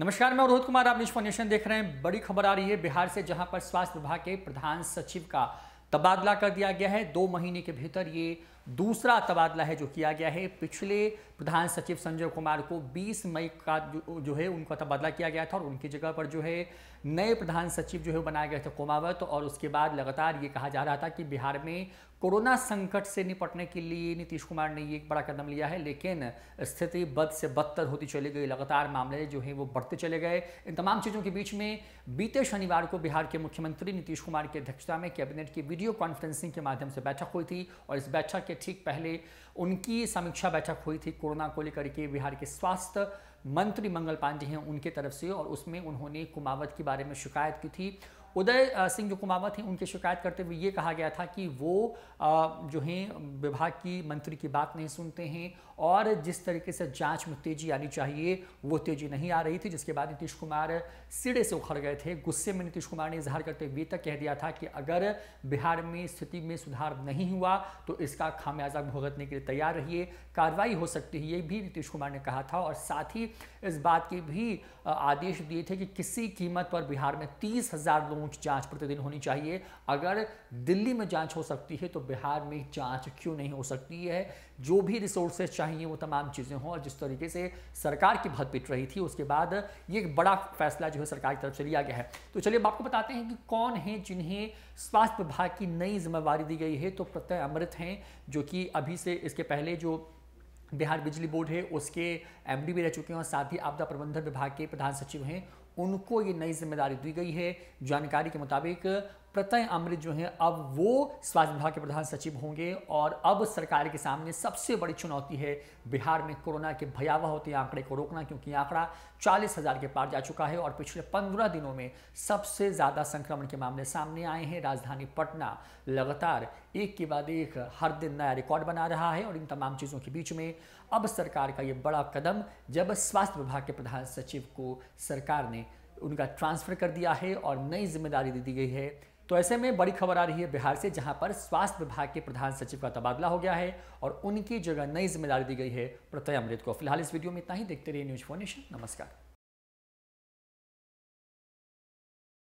नमस्कार मैं रोहित कुमार आप न्यूज नेशन देख रहे हैं बड़ी खबर आ रही है बिहार से जहां पर स्वास्थ्य विभाग के प्रधान सचिव का तबादला कर दिया गया है दो महीने के भीतर ये दूसरा तबादला है जो किया गया है पिछले प्रधान सचिव संजय कुमार को 20 मई का जो, जो है उनका तबादला किया गया था और उनकी जगह पर जो है नए प्रधान सचिव जो है बनाए गए थे कुमावत और उसके बाद लगातार ये कहा जा रहा था कि बिहार में कोरोना संकट से निपटने के लिए नीतीश कुमार ने ये एक बड़ा कदम लिया है लेकिन स्थिति बद से बदतर होती चली गई लगातार मामले जो है वो बढ़ते चले गए इन तमाम चीज़ों के बीच में बीते शनिवार को बिहार के मुख्यमंत्री नीतीश कुमार की अध्यक्षता में कैबिनेट की वीडियो कॉन्फ्रेंसिंग के माध्यम से बैठक हुई थी और इस बैठक के ठीक पहले उनकी समीक्षा बैठक हुई थी कोरोना को लेकर के बिहार के स्वास्थ्य मंत्री मंगल पांडे हैं उनके तरफ से और उसमें उन्होंने कुमावत के बारे में शिकायत की थी उदय सिंह जो कुमावत हैं उनकी शिकायत करते हुए ये कहा गया था कि वो जो हैं विभाग की मंत्री की बात नहीं सुनते हैं और जिस तरीके से जांच में तेजी आनी चाहिए वो तेजी नहीं आ रही थी जिसके बाद नीतीश कुमार सिरे से उखड़ गए थे गुस्से में नीतीश कुमार ने इजहार करते हुए तक कह दिया था कि अगर बिहार में स्थिति में सुधार नहीं हुआ तो इसका खामियाजा भुगतने के लिए तैयार रहिए कार्रवाई हो सकती है ये भी नीतीश कुमार ने कहा था और साथ ही इस बात के भी आदेश दिए थे कि किसी कीमत पर बिहार में तीस हज़ार लोगों पूछ जांच प्रतिदिन होनी चाहिए अगर दिल्ली में जांच हो सकती है तो बिहार में जांच क्यों नहीं हो सकती है जो भी रिसोर्सेज चाहिए वो तमाम चीज़ें हों और जिस तरीके से सरकार की भत पिट रही थी उसके बाद ये एक बड़ा फैसला जो है सरकार की तरफ से लिया गया है तो चलिए अब आपको बताते हैं कि कौन है जिन्हें स्वास्थ्य विभाग की नई जिम्मेवारी दी गई है तो प्रत्यय अमृत हैं जो कि अभी से इसके पहले जो बिहार बिजली बोर्ड है उसके एम भी रह चुके हैं और साथ ही आपदा प्रबंधन विभाग के प्रधान सचिव हैं उनको ये नई जिम्मेदारी दी गई है जानकारी के मुताबिक प्रत्यय अमृत जो हैं अब वो स्वास्थ्य विभाग के प्रधान सचिव होंगे और अब सरकार के सामने सबसे बड़ी चुनौती है बिहार में कोरोना के भयावह होते आंकड़े को रोकना क्योंकि आंकड़ा चालीस हजार के पार जा चुका है और पिछले पंद्रह दिनों में सबसे ज़्यादा संक्रमण के मामले सामने आए हैं राजधानी पटना लगातार एक के बाद एक हर दिन नया रिकॉर्ड बना रहा है और इन तमाम चीज़ों के बीच में अब सरकार का ये बड़ा कदम जब स्वास्थ्य विभाग के प्रधान सचिव को सरकार ने उनका ट्रांसफ़र कर दिया है और नई जिम्मेदारी दे दी गई है तो ऐसे में बड़ी खबर आ रही है बिहार से जहां पर स्वास्थ्य विभाग के प्रधान सचिव का तबादला हो गया है और उनकी जगह नई जिम्मेदारी दी गई है प्रत्यय अमृत को फिलहाल इस वीडियो में इतना ही देखते रहिए न्यूज फोनेशन नमस्कार